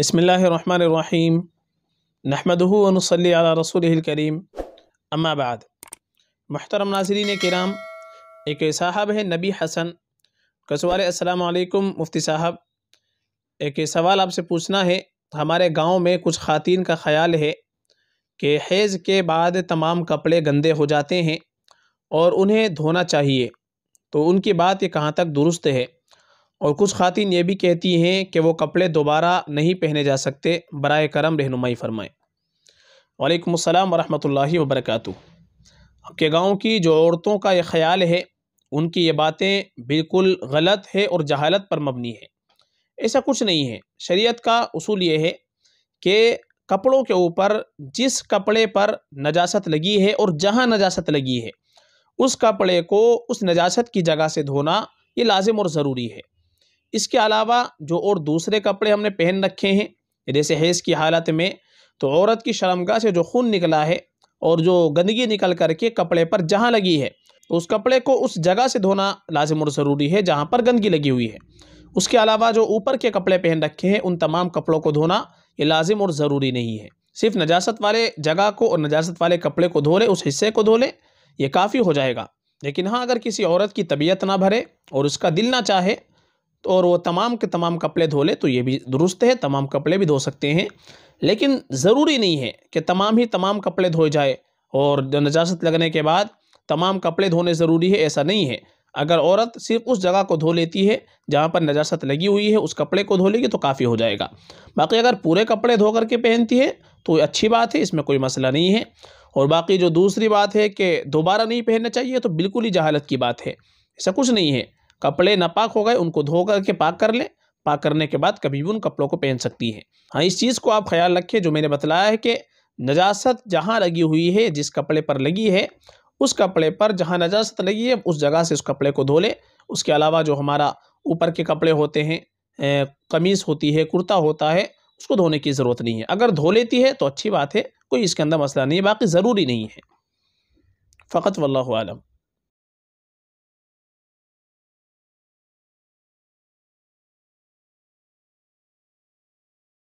बसमीम नहमदूनसली रसूल करीम अम्माबाद महतरम नाजरीन कराम एक साहब है नबी हसन कसवाल असलकम मुफ्ती साहब एक सवाल आपसे पूछना है हमारे गांव में कुछ ख़वान का ख़्याल है कि हैज़ के बाद तमाम कपड़े गंदे हो जाते हैं और उन्हें धोना चाहिए तो उनकी बात ये कहाँ तक दुरुस्त है और कुछ खातन ये भी कहती हैं कि वो कपड़े दोबारा नहीं पहने जा सकते बर करम रहनुमाई फ़रमाएँ वालेकुम अस्सलाम वरहमतुल्लाहि वबरकatuh आपके गाँव की जो औरतों का ये ख्याल है उनकी ये बातें बिल्कुल गलत है और जहालत पर मबनी है ऐसा कुछ नहीं है शरीयत का उसूल ये है कि कपड़ों के ऊपर जिस कपड़े पर नजासत लगी है और जहाँ नजासत लगी है उस कपड़े को उस नजासत की जगह से धोना ये लाजिम और ज़रूरी है इसके अलावा जो और दूसरे कपड़े हमने पहन रखे हैं जैसे हैज़ की हालत में तो औरत की शर्मगा से जो खून निकला है और जो गंदगी निकल करके कपड़े पर जहाँ लगी है तो उस कपड़े को उस जगह से धोना लाजिम और ज़रूरी है जहाँ पर गंदगी लगी हुई है उसके अलावा जो ऊपर के कपड़े पहन रखे हैं उन तमाम कपड़ों को धोना ये लाजिम और ज़रूरी नहीं है सिर्फ नजास्त वाले जगह को और नजास्त वाले कपड़े को धो लें उस हिस्से को धो ले ये काफ़ी हो जाएगा लेकिन हाँ अगर किसी औरत की तबीयत ना भरे और उसका दिल ना चाहे और वो तमाम के तमाम कपड़े धो ले तो ये भी दुरुस्त है तमाम कपड़े भी धो सकते हैं लेकिन ज़रूरी नहीं है कि तमाम ही तमाम कपड़े धोए जाए और नजास्त लगने के बाद तमाम कपड़े धोने ज़रूरी है ऐसा नहीं है अगर औरत सिर्फ उस जगह को धो लेती है जहाँ पर नजास्त लगी हुई है उस कपड़े को धो लेगी तो काफ़ी हो जाएगा बाकी अगर पूरे कपड़े धो करके पहनती है तो अच्छी बात है इसमें कोई मसला नहीं है और बाकी जो दूसरी बात है कि दोबारा नहीं पहनना चाहिए तो बिल्कुल ही जहालत की बात है ऐसा कुछ नहीं है कपड़े नापाक हो गए उनको धो करके पाक कर लें पाक करने के बाद कभी भी उन कपड़ों को पहन सकती हैं हाँ इस चीज़ को आप ख्याल रखें जो मैंने बतलाया है कि नजास्त जहाँ लगी हुई है जिस कपड़े पर लगी है उस कपड़े पर जहाँ नजास्त लगी है उस जगह से उस कपड़े को धो लें उसके अलावा जो हमारा ऊपर के कपड़े होते हैं कमीज़ होती है कुर्ता होता है उसको धोने की ज़रूरत नहीं है अगर धो लेती है तो अच्छी बात है कोई इसके अंदर मसला नहीं है बाकी ज़रूरी नहीं है फ़कत वल्लम